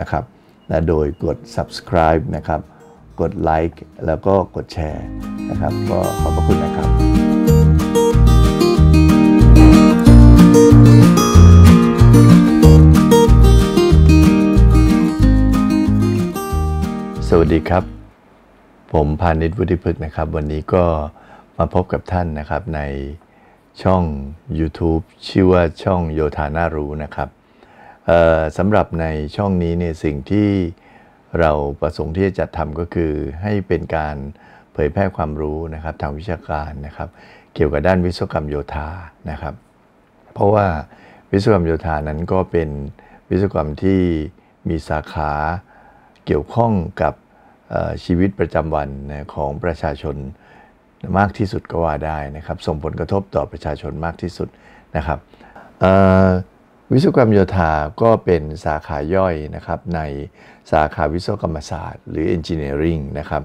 นะครับนะโดยกด subscribe นะครับ กดไลค์แล้วก็กดแชร์นะครับก็ขอบพระคุณนะครับ สวัสดีครับ ผมพาณิชย์วุฒิพฤกษ์นะครับ วันนี้ก็มาพบกับท่านนะครับในช่อง YouTube ชื่อว่าช่องโยธาน่ารู้นะครับสำหรับในช่องนี้เนี่ยสิ่งที่เราประสงค์ที่จะจัดทำก็คือให้เป็นการเผยแพร่ความรู้นะครับทางวิชาการนะครับ เกี่ยวกับด้านวิศวกรรมโยธานะครับ เพราะว่าวิศวกรรมโยธานั้นก็เป็นวิศวกรรมที่มีสาขาเกี่ยวข้องกับชีวิตประจำวันของประชาชนมากที่สุดก็ว่าได้นะครับ ส่งผลกระทบต่อประชาชนมากที่สุดนะครับวิศวกรรมโยธาก็เป็นสาขาย่อยนะครับ ในสาขาวิศวกรรมศาสตร์ หรือ Engineering นะครับ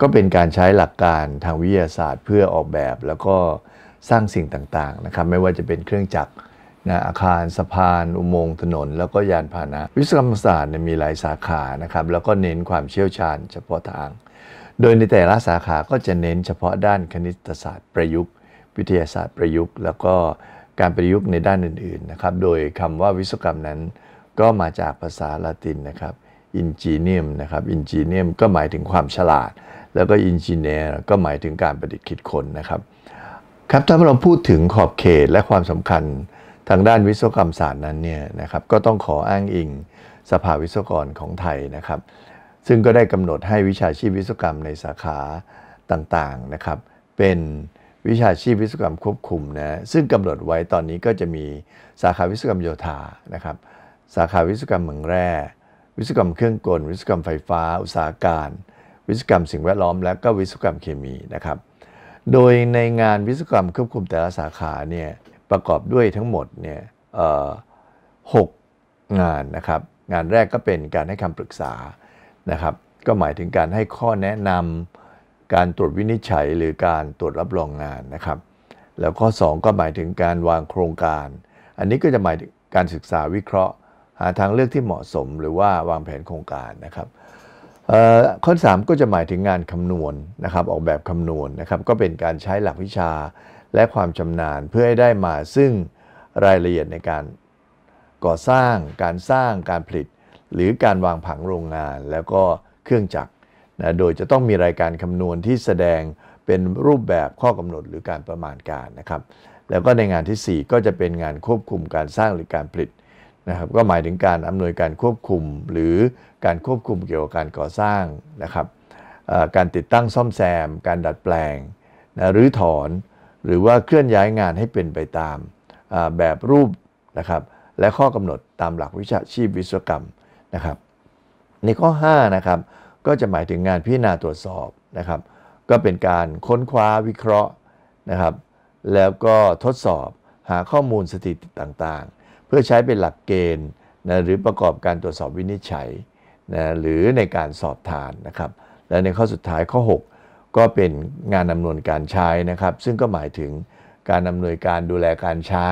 ก็เป็นการใช้หลักการทางวิทยาศาสตร์เพื่อออกแบบแล้วก็สร้างสิ่งต่างๆนะครับไม่ว่าจะเป็นเครื่องจักรนะอาคารสะพานอุโมงค์ถนน แล้วก็ยานพาหนะวิศวกรรมศาสตร์มีหลายสาขานะครับแล้วก็เน้นความเชี่ยวชาญเฉพาะทาง โดยในแต่ละสาขาก็จะเน้นเฉพาะด้านคณิตศาสตร์ประยุกต์ วิทยาศาสตร์ประยุกต์ แล้วก็การประยุกต์ในด้านอื่นๆนะครับ โดยคำว่าวิศวกรรมนั้นก็มาจากภาษาละตินนะครับ ingenium นะครับ ingenium ก็หมายถึงความฉลาด แล้วก็ engineer ก็หมายถึงการประดิษฐ์คิดค้นนะครับ ครับ ถ้าเราพูดถึงขอบเขตและความสำคัญทางด้านวิศวกรรมศาสตร์นั้นเนี่ยนะครับ ก็ต้องขออ้างอิงสภาวิศวกรของไทยนะครับ ซึ่งก็ได้กำหนดให้วิชาชีพวิศวกรรมในสาขาต่างๆนะครับ เป็นวิชาชีพวิศวกรรมควบคุมนะซึ่งกำหนดไว้ตอนนี้ก็จะมีสาขาวิศวกรรมโยธานะครับสาขาวิศวกรรมเมืองแร่วิศวกรรมเครื่องกลวิศวกรรมไฟฟ้าอุตสาหการ วิศวกรรมสิ่งแวดล้อมและก็วิศวกรรมเคมีนะครับ โดยในงานวิศวกรรมควบคุมแต่ละสาขาเนี่ยประกอบด้วยทั้งหมดเนี่ยหกงานนะครับงานแรกก็เป็นการให้คำปรึกษานะครับก็หมายถึงการให้ข้อแนะนำการตรวจวินิจฉัยหรือการตรวจรับรองงานนะครับ แล้วข้อ2ก็หมายถึงการวางโครงการ อันนี้ก็จะหมายถึงการศึกษาวิเคราะห์ หาทางเลือกที่เหมาะสมหรือว่าวางแผนโครงการนะครับข้อ 3 ก็จะหมายถึงงานคำนวณนนะครับออกแบบคำนวณนนะครับก็เป็นการใช้หลักวิชาและความชำนาญเพื่อให้ได้มาซึ่งรายละเอียดในการ ก่อสร้างการสร้างการผลิตหรือการวางผังโรงงานแล้วก็เครื่องจักรนะโดยจะต้องมีรายการคำนวณที่แสดงเป็นรูปแบบข้อกำหนดหรือการประมาณการนะครับ แล้วก็ในงานที่4ก็จะเป็นงานควบคุมการสร้างหรือการผลิตนะครับ ก็หมายถึงการอำนวยการควบคุมหรือการควบคุมเกี่ยวกับการก่อสร้างนะครับ การติดตั้งซ่อมแซม การดัดแปลงนะหรือถอน หรือว่าเคลื่อนย้ายงานให้เป็นไปตามแบบรูปนะครับ และข้อกำหนดตามหลักวิชาชีพวิศวกรรมนะครับ ในข้อ5นะครับก็จะหมายถึงงานพิจารณาตรวจสอบนะครับ ก็เป็นการค้นคว้าวิเคราะห์นะครับ แล้วก็ทดสอบหาข้อมูลสถิติต่างๆ เพื่อใช้เป็นหลักเกณฑ์นะหรือประกอบการตรวจสอบวินิจฉัยนะหรือในการสอบทานนะครับ และในข้อสุดท้ายข้อ 6 ก็เป็นงานอำนวนการใช้นะครับ ซึ่งก็หมายถึงการอำนวยการดูแลการใช้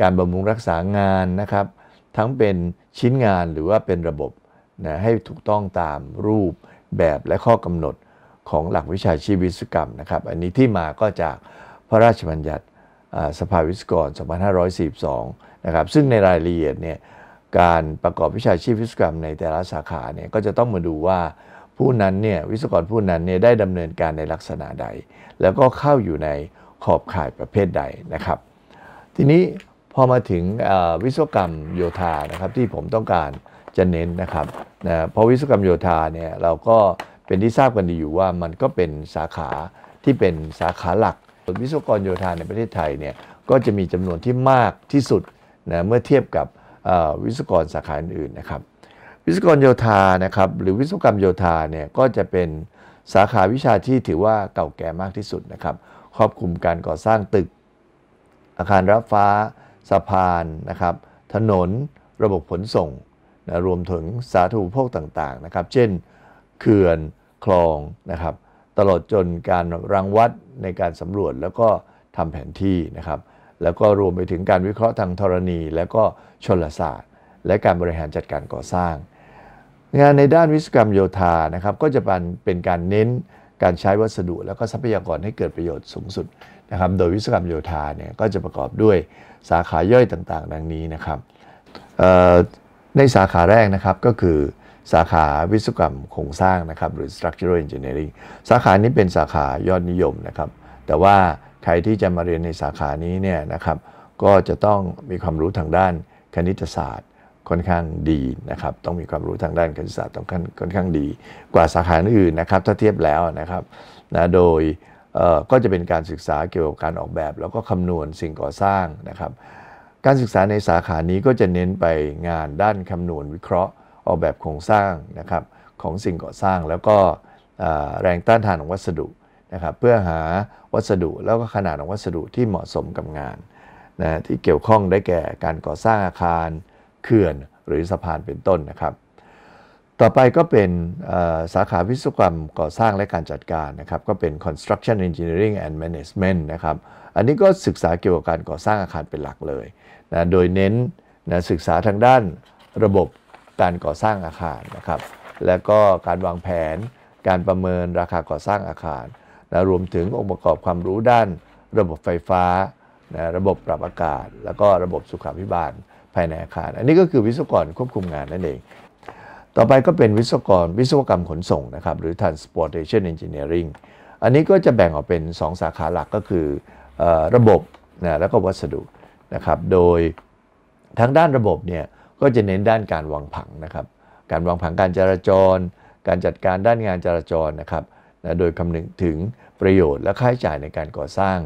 การบำรุงรักษางานนะครับทั้งเป็นชิ้นงานหรือว่าเป็นระบบนะให้ถูกต้องตามรูปแบบและข้อกำหนดของหลักวิชาชีวิศวกรรมนะครับอันนี้ที่มาก็จากพระราชบัญญัติสภาวิศวกร 2542 นะครับซึ่งในรายละเอียดเนี่ยการประกอบวิชาชีพวิศวกรรมในแต่ละสาขาเนี่ยก็จะต้องมาดูว่าผู้นั้นเนี่ยวิศวกรผู้นั้นเนี่ยได้ดำเนินการในลักษณะใด แล้วก็เข้าอยู่ในขอบข่ายประเภทใดนะครับทีนี้พอมาถึงวิศวกรรมโยธานะครับที่ผมต้องการจะเน้นนะครับนะเพราะวิศวกรรมโยธาเนี่ยเราก็เป็นที่ทราบกันดีอยู่ว่ามันก็เป็นสาขาที่เป็นสาขาหลัก วิศวกรโยธาในประเทศไทยเนี่ยก็จะมีจำนวนที่มากที่สุดนะเมื่อเทียบกับวิศวกรสาขาอื่นๆนะครับ วิศวกรโยธานะครับหรือวิศวกรรมโยธาเนี่ยก็จะเป็นสาขาวิชาที่ถือว่าเก่าแก่มากที่สุดนะครับครอบคลุมการก่อสร้างตึก อาคารรับฟ้าสะพานนะครับถนนระบบขนส่งนะรวมถึงสาธารณูปโภคต่างๆนะครับ เช่น เขื่อน คลอง นะครับ ตลอดจนการรังวัดในการสำรวจแล้วก็ทำแผนที่นะครับ แล้วก็รวมไปถึงการวิเคราะห์ทางธรณี แล้วก็ชลศาสตร์ และการบริหารจัดการก่อสร้าง งานในด้านวิศวกรรมโยธานะครับก็จะเป็นเป็นการเน้นการใช้วัสดุแล้วก็ทรัพยากรให้เกิดประโยชน์สูงสุดนะครับ โดยวิศวกรรมโยธาเนี่ยก็จะประกอบด้วยสาขาย่อยต่าง ๆ ดังนี้นะครับในสาขาแรกนะครับก็คือสาขาวิศวกรรม โครงสร้างนะครับหรือ structural engineering สาขานี้เป็นสาขายอดนิยมนะครับ แต่ว่าใครที่จะมาเรียนในสาขานี้เนี่ยนะครับก็จะต้องมีความรู้ทางด้านคณิตศาสตร์ ค่อนข้างดีนะครับ ต้องมีความรู้ทางด้านคณิตศาสตร์ต้องค่อนข้างดี กว่าสาขาอื่นนะครับถ้าเทียบแล้วนะครับนะโดยก็จะเป็นการศึกษาเกี่ยวกับการออกแบบ แล้วก็คำนวณสิ่งก่อสร้างนะครับการศึกษาในสาขานี้ก็จะเน้นไปงานด้านคำนวณวิเคราะห์ ออกแบบโครงสร้างนะครับของสิ่งก่อสร้างแล้วก็แรงต้านทานของวัสดุนะครับเพื่อหาวัสดุแล้วก็ขนาดของวัสดุที่เหมาะสมกับงานนะที่เกี่ยวข้องได้แก่การก่อสร้างอาคารเขื่อนหรือสะพานเป็นต้นนะครับ ต่อไปก็เป็นสาขาวิศวกรรมก่อสร้างและการจัดการนะครับก็เป็น construction engineering and management นะครับอันนี้ก็ศึกษาเกี่ยวกับการก่อสร้างอาคารเป็นหลักเลยนะโดยเน้นนะศึกษาทางด้านระบบการก่อสร้างอาคารนะครับ และก็การวางแผนการประเมินราคาก่อสร้างอาคารนะรวมถึงองค์ประกอบความรู้ด้าน ระบบไฟฟ้านะระบบปรับอากาศ แล้วก็ระบบสุขาภิบาลภายในอาคาร อันนี้ก็คือวิศวกรควบคุมงานนั่นเอง ต่อไปก็เป็นวิศวกรวิศวกรรมขนส่งนะครับหรือ transportation engineering อันนี้ก็จะแบ่งออกเป็น 2 สาขาหลักก็คือระบบนะแล้วก็วัสดุนะครับ โดยทางด้านระบบเนี่ย ก็จะเน้นด้านการวางผังนะครับ การวางผังการจราจร การจัดการด้านงานจราจรนะครับนะโดยคำนึงถึงประโยชน์และค่าใช้จ่ายในการก่อสร้าง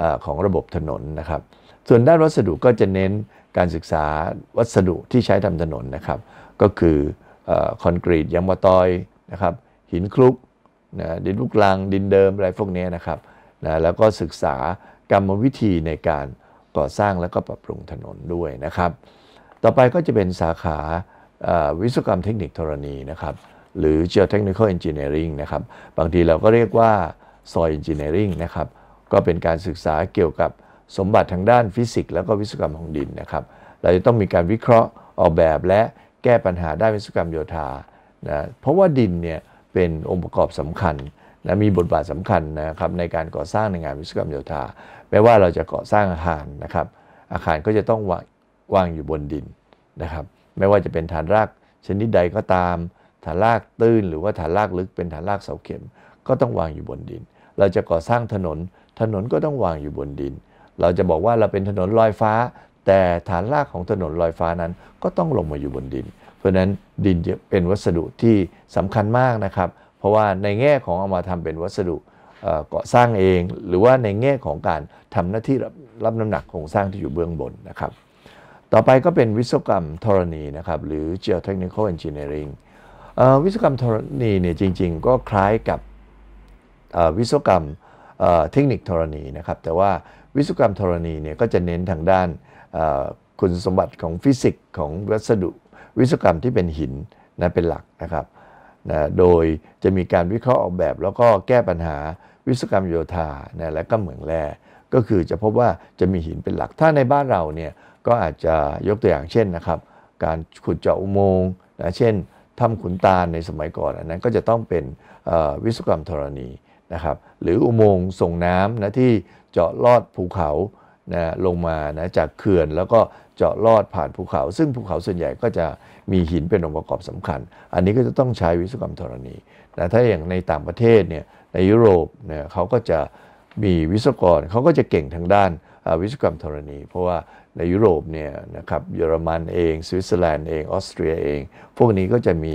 อของระบบถนนนะครับ ส่วนด้านวัสดุก็จะเน้นการศึกษาวัสดุที่ใช้ทำถนนนะครับ ก็คือคอนกรีตยางมะตอยนะครับ หินคลุกนะดินลูกลังดินเดิมอะไรพวกนี้นะครับนะแล้วก็ศึกษากรรมวิธีในการก่อสร้างแล้วก็ปรับปรุงถนนด้วยนะครับ ต่อไปก็จะเป็นสาขาวิศวกรรมเทคนิคธรณีนะครับ หรือ geotechnical engineering นะครับ บางทีเราก็เรียกว่า soil engineering นะครับ ก็เป็นการศึกษาเกี่ยวกับสมบัติทางด้านฟิสิกส์แล้วก็วิศวกรรมของดินนะครับ เราจะต้องมีการวิเคราะห์ออกแบบและแก้ปัญหาด้านวิศวกรรมโยธานะเพราะว่าดินเนี่ยเป็นองค์ประกอบสำคัญนะมีบทบาทสำคัญนะครับในการก่อสร้างในงานวิศวกรรมโยธาแม้ว่าเราจะก่อสร้างอาคารนะครับ อาคารก็จะต้องวางวางอยู่บนดินนะครับ ไม่ว่าจะเป็นฐานราก ชนิดใดก็ตาม ฐานรากตื้น หรือว่าฐานรากลึกเป็นฐานรากเสาเข็ม ก็ต้องวางอยู่บนดิน เราจะก่อสร้างถนน ถนนก็ต้องวางอยู่บนดิน เราจะบอกว่าเราเป็นถนนลอยฟ้า แต่ฐานรากของถนนลอยฟ้านั้น ก็ต้องลงมาอยู่บนดิน เพราะนั้นดินเป็นวัสดุที่สำคัญมากนะครับราะว่าในแง่ของเอามาทำเป็นวัสดุก่อสร้างเอง หรือว่าในแง่ของการทำหน้าที่รับน้ำหนักโครงสร้างที่อยู่เบื้องบนนะครับ ต่อไปก็เป็นวิศวกรรมธรณีนะครับ หรือ geotechnical engineering วิศวกรรมธรณีเนี่ยจริงๆ ก็คล้ายกับวิศวกรรมเทคนิคธรณีนะครับ แต่ว่าวิศวกรรมธรณีเนี่ยก็จะเน้นทางด้านคุณสมบัติของฟิสิกส์ของวัสดุ วิศวกรรมที่เป็นหินนะเป็นหลักนะครับนะโดยจะมีการวิเคราะห์ออกแบบแล้วก็แก้ปัญหาวิศวกรรมโยธานะและก็เหมืองแร่ก็คือจะพบว่าจะมีหินเป็นหลัก ถ้าในบ้านเราเนี่ยก็อาจจะยกตัวอย่างเช่นนะครับ การขุดเจาะอุโมงค์นะ เช่นถ้ำขุนตาลในสมัยก่อนอันนั้น ก็จะต้องเป็นวิศวกรรมธรณีนะครับ หรืออุโมงค์ส่งน้ำนะที่เจาะลอดภูเขานะลงมานะจากเขื่อนแล้วก็เจาะลอดผ่านภูเขา ซึ่งภูเขาส่วนใหญ่ก็จะมีหินเป็นองค์ประกอบสำคัญ อันนี้ก็จะต้องใช้วิศวกรรมธรณีนะถ้าอย่างในต่างประเทศเนี่ยในยุโรปเนี่ยเขาก็จะมีวิศวกรเขาก็จะเก่งทางด้านวิศวกรรมธรณี เพราะว่าในยุโรปเนี่ยนะครับเยอรมันเอง สวิตเซอร์แลนด์เองออสเตรียเอง พวกนี้ก็จะมี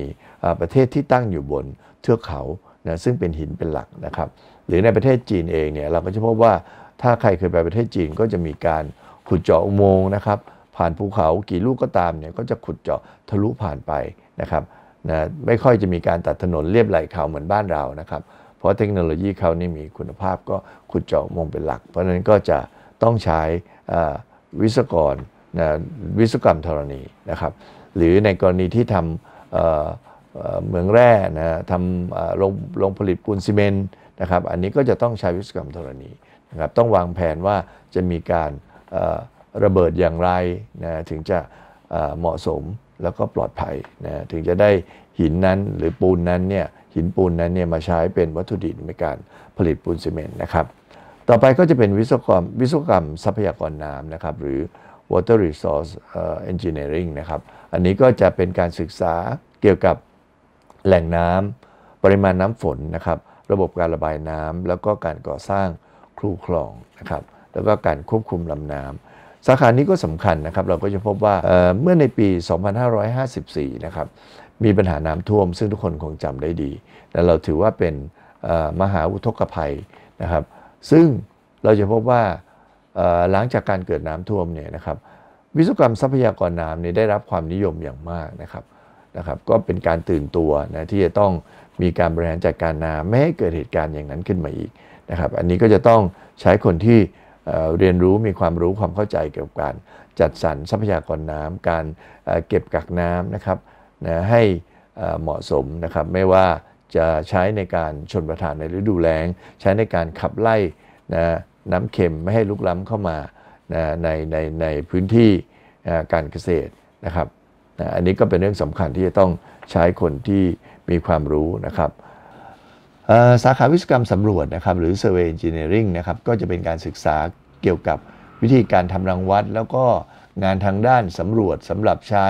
ประเทศที่ตั้งอยู่บนเทือกเขานะซึ่งเป็นหินเป็นหลักนะครับหรือในประเทศจีนเองเนี่ยเราก็จะพบว่าถ้าใครเคยไปประเทศจีนก็จะมีการขุดเจาะอุโมงค์นะครับ ผ่านภูเขากี่ลูกก็ตามเนี่ย ก็จะขุดเจาะทะลุผ่านไปนะครับนะไม่ค่อยจะมีการตัดถนนเรียบไหลเขาเหมือนบ้านเรานะครับ เพราะเทคโนโลยีเขานี่มีคุณภาพก็ขุดเจาะอุโมงค์เป็นหลัก เพราะนั้นก็จะต้องใช้วิศกรนะวิศกรรมธรณีนะครับ หรือในกรณีที่ทำเมืองแร่นะทำโรงผลิตปูนซีเมนต์นะครับอันนี้ก็จะต้องใช้วิศกรรมธรณีนะครับต้องวางแผนว่าจะมีการระเบิดอย่างไรนะถึงจะเหมาะสมแล้วก็ปลอดภัยนะถึงจะได้หินนั้นหรือปูนนั้นเนี่ยหินปูนนั้นเนี่ยมาใช้เป็นวัตถุดิบในการผลิตปูนซีเมนต์นะครับต่อไปก็จะเป็นวิศวกรรมวิศวกรรมทรัพยากรน้ำนะครับหรือ water resource engineering นะครับอันนี้ก็จะเป็นการศึกษาเกี่ยวกับแหล่งน้ำปริมาณน้ำฝนนะครับระบบการระบายน้ำแล้วก็การก่อสร้างครูคลองนะครับแล้วก็การควบคุมลำน้ำสาขานี้ก็สำคัญนะครับ เราก็จะพบว่าเเมื่อในปี 2554 นะครับมีปัญหาน้ำท่วม ซึ่งทุกคนคงจำได้ดี และเราถือว่าเป็นมหาอุทกภัยนะครับ ซึ่งเราจะพบว่าหลังจากการเกิดน้ำท่วมเนี่ยนะครับวิศวกรรมทรัพยากรน้ำนี่ได้รับความนิยมอย่างมากนะครับนะครับก็เป็นการตื่นตัวนะที่จะต้องมีการบริหารจัดการน้ำไม่ให้เกิดเหตุการณ์อย่างนั้นขึ้นมาอีกะครับอันนี้ก็จะต้องใช้คนที่เรียนรู้มีความรู้ความเข้าใจเกี่ยวกับการจัดสรรทรัพยากรน้ำ การเก็บกักน้ำนะครับนะให้เหมาะสมนะครับ ไม่ว่าจะใช้ในการชนประทานในฤดูแล้ง ใช้ในการขับไล่นะน้ำเค็มไม่ให้ลุกล้ำเข้ามานะในในในพื้นที่การเกษตรนะครับนะอันนี้ก็เป็นเรื่องสำคัญที่จะต้องใช้คนที่มีความรู้นะครับสาขาวิศวกรรมสำรวจนะครับ หรือ Survey Engineering นะครับ ก็จะเป็นการศึกษาเกี่ยวกับวิธีการทำรังวัด แล้วก็งานทางด้านสำรวจสำหรับใช้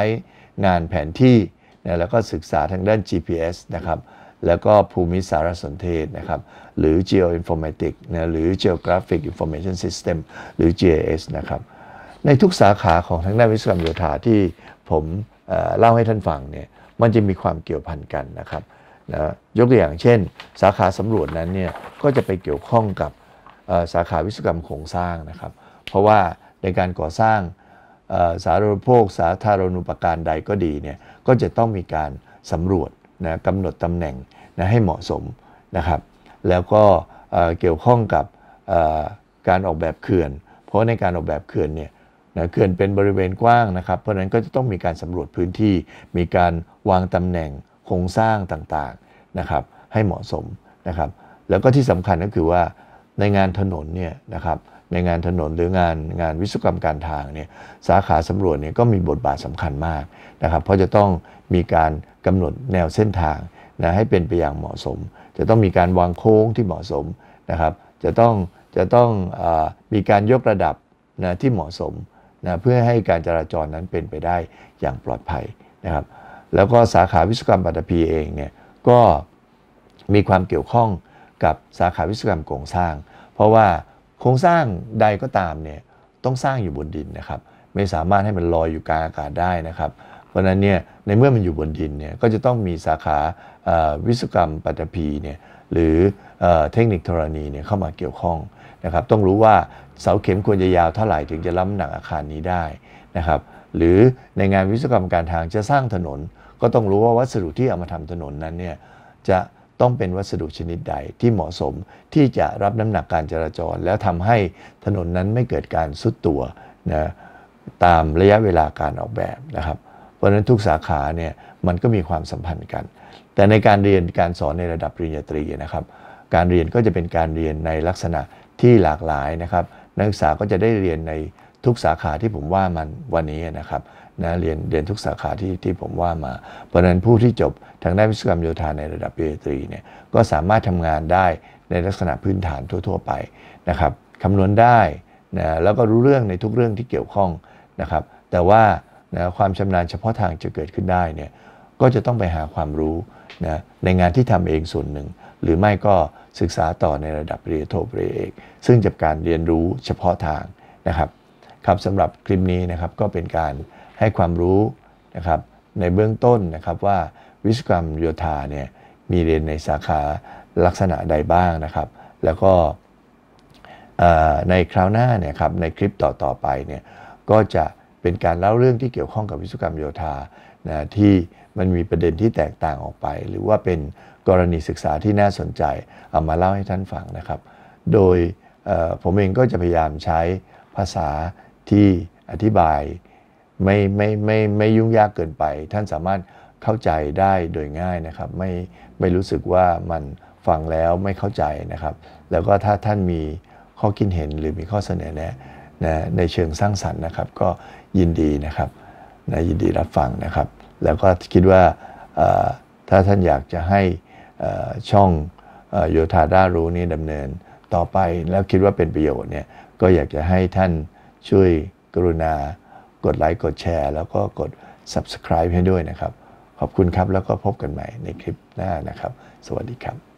งานแผนที่นะแล้วก็ศึกษาทางด้าน GPS นะครับ แล้วก็ภูมิสารสนเทศนะครับ หรือ Geoinformatics นะหรือ Geographic Information System หรือ GIS นะครับ ในทุกสาขาของทางด้านวิศวกรรมโยธาที่ผมเล่าให้ท่านฟังเนี่ยมันจะมีความเกี่ยวพันกันนะครับนะยกตัวอย่างเช่นสาขาสำรวจนั้นเนี่ย ก็จะไปเกี่ยวข้องกับสาขาวิศวกรรมโครงสร้างนะครับ เพราะว่าในการก่อสร้างสาธารณูปโภค สาธารณูปการใดก็ดีเนี่ย ก็จะต้องมีการสำรวจนะกำหนดตำแหน่ง นะ ให้เหมาะสมนะครับ แล้วก็เกี่ยวข้องกับการออกแบบเขื่อน เพราะในการออกแบบเขื่อนเนี่ยนะเขื่อนเป็นบริเวณกว้างนะครับ เพราะนั้นก็จะต้องมีการสำรวจพื้นที่ มีการวางตำแหน่งครงสร้างต่างๆ นะครับ ให้เหมาะสมนะครับ แล้วก็ที่สำคัญก็คือว่าในงานถนนเนี่ยนะครับ ในงานถนนหรืองานงานวิศวกรรมการทางเนี่ย สาขาสำรวจเนี่ยก็มีบทบาทสำคัญมากนะครับ เพราะจะต้องมีการกำหนดแนวเส้นทางนะให้เป็นไปอย่างเหมาะสม จะต้องมีการวางโค้งที่เหมาะสมนะครับ จะต้องจะต้องอมีการยกระดับนะที่เหมาะสมนะเพื่อให้การจราจรนั้นเป็นไปได้อย่างปลอดภัยนะครับแล้วก็สาขาวิศวกรรมปัตตภีเองเนี่ยก็มีความเกี่ยวข้องกับสาขาวิศวกรรมโครงสร้าง เพราะว่าโครงสร้างใดก็ตามเนี่ย ต้องสร้างอยู่บนดินนะครับ ไม่สามารถให้มันลอยอยู่กลางอากาศได้นะครับ เพราะนั้นเนี่ยในเมื่อมันอยู่บนดินเนี่ย ก็จะต้องมีสาขาวิศวกรรมปัตตภีเนี่ยหรือเทคนิคธรณีเนี่ยเข้ามาเกี่ยวข้องนะครับต้องรู้ว่าเสาเข็มควรจะยาวเท่าไหร่ถึงจะรับหนักอาคารนี้ได้นะครับหรือในงานวิศวกรรมการทางจะสร้างถนนก็ต้องรู้ว่าวัสดุที่เอามาทำถนนนั้นเนี่ยจะต้องเป็นวัสดุชนิดใดที่เหมาะสมที่จะรับน้ำหนักการจราจร แล้วทำให้ถนนนั้นไม่เกิดการสุดตัวนะตามระยะเวลาการออกแบบนะครับ เพราะฉะนั้นทุกสาขาเนี่ยมันก็มีความสัมพันธ์กัน แต่ในการเรียนการสอนในระดับปริญญาตรีนะครับ การเรียนก็จะเป็นการเรียนในลักษณะที่หลากหลายนะครับ นักศึกษาก็จะได้เรียนในทุกสาขาที่ผมว่ามันวันนี้นะครับนะ เรียน เรียนทุกสาขาที่ที่ผมว่ามาเพราะนั้นผู้ที่จบทางด้านวิศวกรรมโยธาในระดับปริญญาตรีเนี่ย ก็สามารถทำงานได้ในลักษณะพื้นฐานทั่ว ๆไปนะครับ คำนวณได้นะ แล้วก็รู้เรื่องในทุกเรื่องที่เกี่ยวข้องนะครับ แต่ว่านะ ความชำนาญเฉพาะทางจะเกิดขึ้นได้เนี่ย ก็จะต้องไปหาความรู้นะ ในงานที่ทำเองส่วนหนึ่ง หรือไม่ก็ศึกษาต่อในระดับปริญญาโทปริญญาเอก ซึ่งจะการเรียนรู้เฉพาะทางนะครับ ครับสำหรับคลิปนี้นะครับก็เป็นการให้ความรู้นะครับในเบื้องต้นนะครับว่าวิศวกรรมโยธาเนี่ยมีเรียนในสาขาลักษณะใดบ้างนะครับแล้วก็ในคราวหน้าเนี่ยครับในคลิปต่อ ๆ ไปเนี่ยก็จะเป็นการเล่าเรื่องที่เกี่ยวข้องกับวิศวกรรมโยธานะที่มันมีประเด็นที่แตกต่างออกไป หรือว่าเป็นกรณีศึกษาที่น่าสนใจ เอามาเล่าให้ท่านฟังนะครับโดยผมเองก็จะพยายามใช้ภาษาที่อธิบายไม่ไม่ไม่ไม่ยุ่งยากเกินไป ท่านสามารถเข้าใจได้โดยง่ายนะครับไม่ไม่รู้สึกว่ามันฟังแล้วไม่เข้าใจนะครับแล้วก็ถ้าท่านมีข้อคิดเห็นหรือมีข้อเสนอแนะนะในเชิงสร้างสรรค์นะครับก็ยินดีนะครับนะยินดีรับฟังนะครับ แล้วก็คิดว่าถ้าท่านอยากจะให้ช่องโยธาด้ารู้นี้ดำเนินต่อไปแล้วคิดว่าเป็นประโยชน์เนี่ยก็อยากจะให้ท่านช่วยกรุณากดไลค์กดแชร์แล้วก็กด subscribe ให้ด้วยนะครับ ขอบคุณครับ แล้วก็พบกันใหม่ในคลิปหน้านะครับ สวัสดีครับ